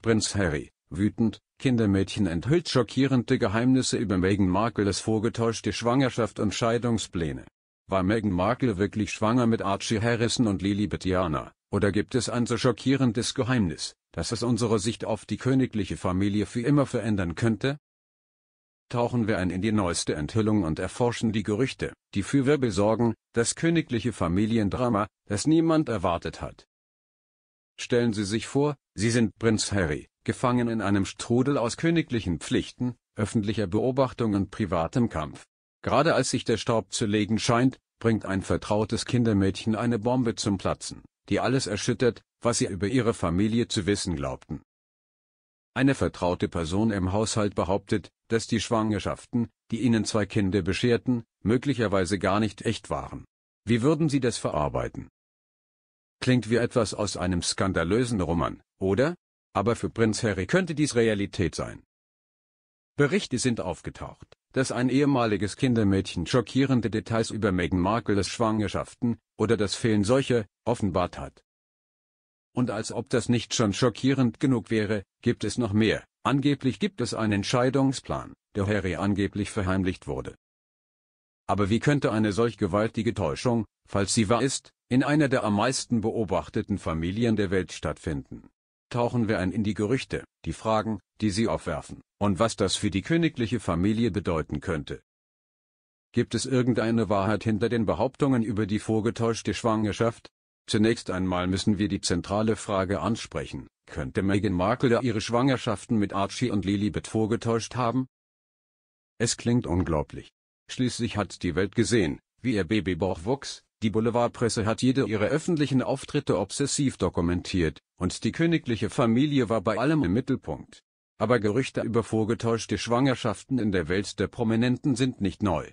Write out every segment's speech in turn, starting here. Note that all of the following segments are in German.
Prinz Harry, wütend, Kindermädchen enthüllt schockierende Geheimnisse über Meghan Markles vorgetäuschte Schwangerschaft und Scheidungspläne. War Meghan Markle wirklich schwanger mit Archie Harrison und Lily Betiana, oder gibt es ein so schockierendes Geheimnis, dass es unsere Sicht auf die königliche Familie für immer verändern könnte? Tauchen wir ein in die neueste Enthüllung und erforschen die Gerüchte, die für Wirbel sorgen, das königliche Familiendrama, das niemand erwartet hat. Stellen Sie sich vor, Sie sind Prinz Harry, gefangen in einem Strudel aus königlichen Pflichten, öffentlicher Beobachtung und privatem Kampf. Gerade als sich der Staub zu legen scheint, bringt ein vertrautes Kindermädchen eine Bombe zum Platzen, die alles erschüttert, was sie über ihre Familie zu wissen glaubten. Eine vertraute Person im Haushalt behauptet, dass die Schwangerschaften, die ihnen zwei Kinder bescherten, möglicherweise gar nicht echt waren. Wie würden sie das verarbeiten? Klingt wie etwas aus einem skandalösen Roman, oder? Aber für Prinz Harry könnte dies Realität sein. Berichte sind aufgetaucht, dass ein ehemaliges Kindermädchen schockierende Details über Meghan Markles Schwangerschaften oder das Fehlen solcher offenbart hat. Und als ob das nicht schon schockierend genug wäre, gibt es noch mehr. Angeblich gibt es einen Scheidungsplan, der Harry angeblich verheimlicht wurde. Aber wie könnte eine solch gewaltige Täuschung, falls sie wahr ist, in einer der am meisten beobachteten Familien der Welt stattfinden. Tauchen wir ein in die Gerüchte, die Fragen, die sie aufwerfen, und was das für die königliche Familie bedeuten könnte. Gibt es irgendeine Wahrheit hinter den Behauptungen über die vorgetäuschte Schwangerschaft? Zunächst einmal müssen wir die zentrale Frage ansprechen, könnte Meghan Markle da ihre Schwangerschaften mit Archie und Lilibet vorgetäuscht haben? Es klingt unglaublich. Schließlich hat die Welt gesehen, wie ihr Babybauch wuchs, die Boulevardpresse hat jede ihrer öffentlichen Auftritte obsessiv dokumentiert, und die königliche Familie war bei allem im Mittelpunkt. Aber Gerüchte über vorgetäuschte Schwangerschaften in der Welt der Prominenten sind nicht neu.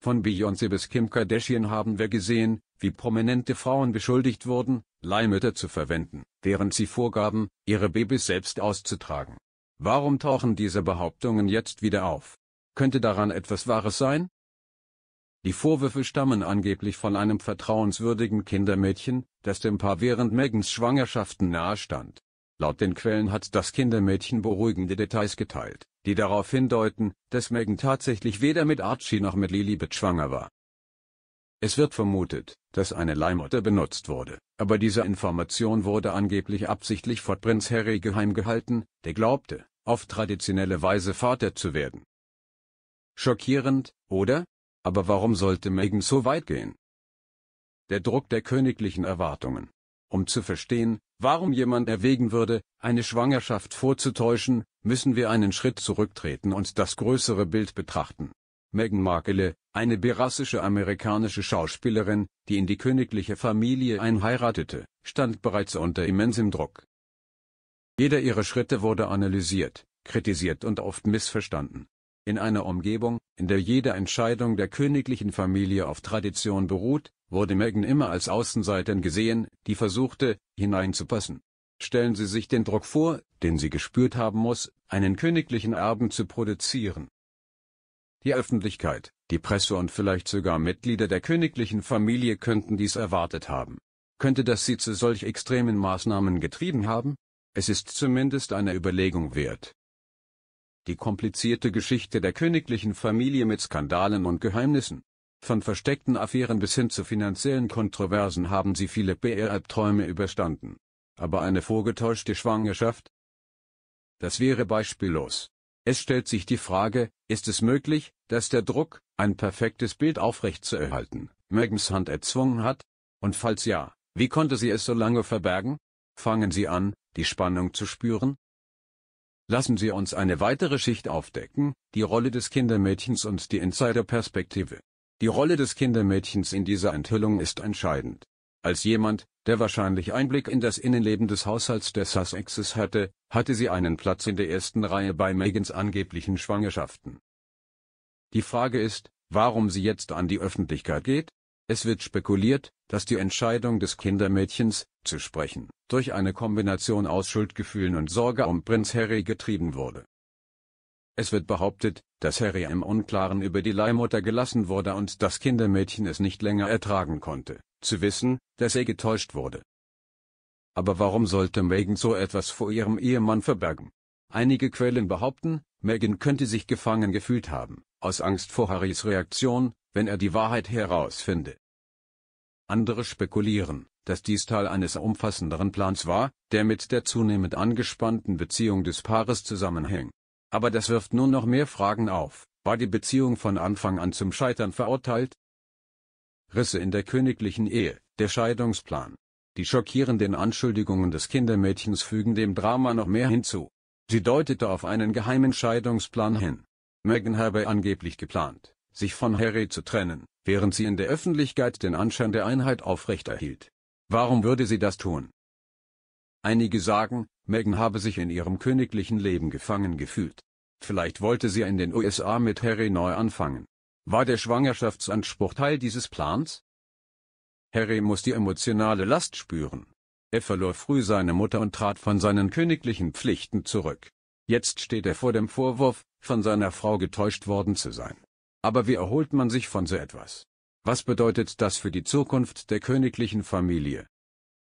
Von Beyoncé bis Kim Kardashian haben wir gesehen, wie prominente Frauen beschuldigt wurden, Leihmütter zu verwenden, während sie vorgaben, ihre Babys selbst auszutragen. Warum tauchen diese Behauptungen jetzt wieder auf? Könnte daran etwas Wahres sein? Die Vorwürfe stammen angeblich von einem vertrauenswürdigen Kindermädchen, das dem Paar während Megans Schwangerschaften nahestand. Laut den Quellen hat das Kindermädchen beruhigende Details geteilt, die darauf hindeuten, dass Megan tatsächlich weder mit Archie noch mit Lilibet schwanger war. Es wird vermutet, dass eine Leihmutter benutzt wurde, aber diese Information wurde angeblich absichtlich von Prinz Harry geheim gehalten, der glaubte, auf traditionelle Weise Vater zu werden. Schockierend, oder? Aber warum sollte Megan so weit gehen? Der Druck der königlichen Erwartungen. Um zu verstehen, warum jemand erwägen würde, eine Schwangerschaft vorzutäuschen, müssen wir einen Schritt zurücktreten und das größere Bild betrachten. Meghan Markle, eine berassische amerikanische Schauspielerin, die in die königliche Familie einheiratete, stand bereits unter immensem Druck. Jeder ihrer Schritte wurde analysiert, kritisiert und oft missverstanden. In einer Umgebung, in der jede Entscheidung der königlichen Familie auf Tradition beruht, wurde Meghan immer als Außenseiterin gesehen, die versuchte, hineinzupassen. Stellen Sie sich den Druck vor, den sie gespürt haben muss, einen königlichen Erben zu produzieren. Die Öffentlichkeit, die Presse und vielleicht sogar Mitglieder der königlichen Familie könnten dies erwartet haben. Könnte das sie zu solch extremen Maßnahmen getrieben haben? Es ist zumindest eine Überlegung wert. Die komplizierte Geschichte der königlichen Familie mit Skandalen und Geheimnissen. Von versteckten Affären bis hin zu finanziellen Kontroversen haben sie viele PR-Albträume überstanden. Aber eine vorgetäuschte Schwangerschaft? Das wäre beispiellos. Es stellt sich die Frage, ist es möglich, dass der Druck, ein perfektes Bild aufrechtzuerhalten, Megans Hand erzwungen hat? Und falls ja, wie konnte sie es so lange verbergen? Fangen Sie an, die Spannung zu spüren? Lassen Sie uns eine weitere Schicht aufdecken, die Rolle des Kindermädchens und die Insiderperspektive. Die Rolle des Kindermädchens in dieser Enthüllung ist entscheidend. Als jemand, der wahrscheinlich Einblick in das Innenleben des Haushalts der Sussexes hatte, hatte sie einen Platz in der ersten Reihe bei Megans angeblichen Schwangerschaften. Die Frage ist, warum sie jetzt an die Öffentlichkeit geht? Es wird spekuliert, dass die Entscheidung des Kindermädchens, zu sprechen, durch eine Kombination aus Schuldgefühlen und Sorge um Prinz Harry getrieben wurde. Es wird behauptet, dass Harry im Unklaren über die Leihmutter gelassen wurde und das Kindermädchen es nicht länger ertragen konnte, zu wissen, dass er getäuscht wurde. Aber warum sollte Megan so etwas vor ihrem Ehemann verbergen? Einige Quellen behaupten, Megan könnte sich gefangen gefühlt haben, aus Angst vor Harrys Reaktion, wenn er die Wahrheit herausfinde. Andere spekulieren, dass dies Teil eines umfassenderen Plans war, der mit der zunehmend angespannten Beziehung des Paares zusammenhing. Aber das wirft nur noch mehr Fragen auf. War die Beziehung von Anfang an zum Scheitern verurteilt? Risse in der königlichen Ehe, der Scheidungsplan. Die schockierenden Anschuldigungen des Kindermädchens fügen dem Drama noch mehr hinzu. Sie deutete auf einen geheimen Scheidungsplan hin. Meghan habe angeblich geplant, sich von Harry zu trennen, während sie in der Öffentlichkeit den Anschein der Einheit aufrechterhielt. Warum würde sie das tun? Einige sagen, Meghan habe sich in ihrem königlichen Leben gefangen gefühlt. Vielleicht wollte sie in den USA mit Harry neu anfangen. War der Schwangerschaftsanspruch Teil dieses Plans? Harry muss die emotionale Last spüren. Er verlor früh seine Mutter und trat von seinen königlichen Pflichten zurück. Jetzt steht er vor dem Vorwurf, von seiner Frau getäuscht worden zu sein. Aber wie erholt man sich von so etwas? Was bedeutet das für die Zukunft der königlichen Familie?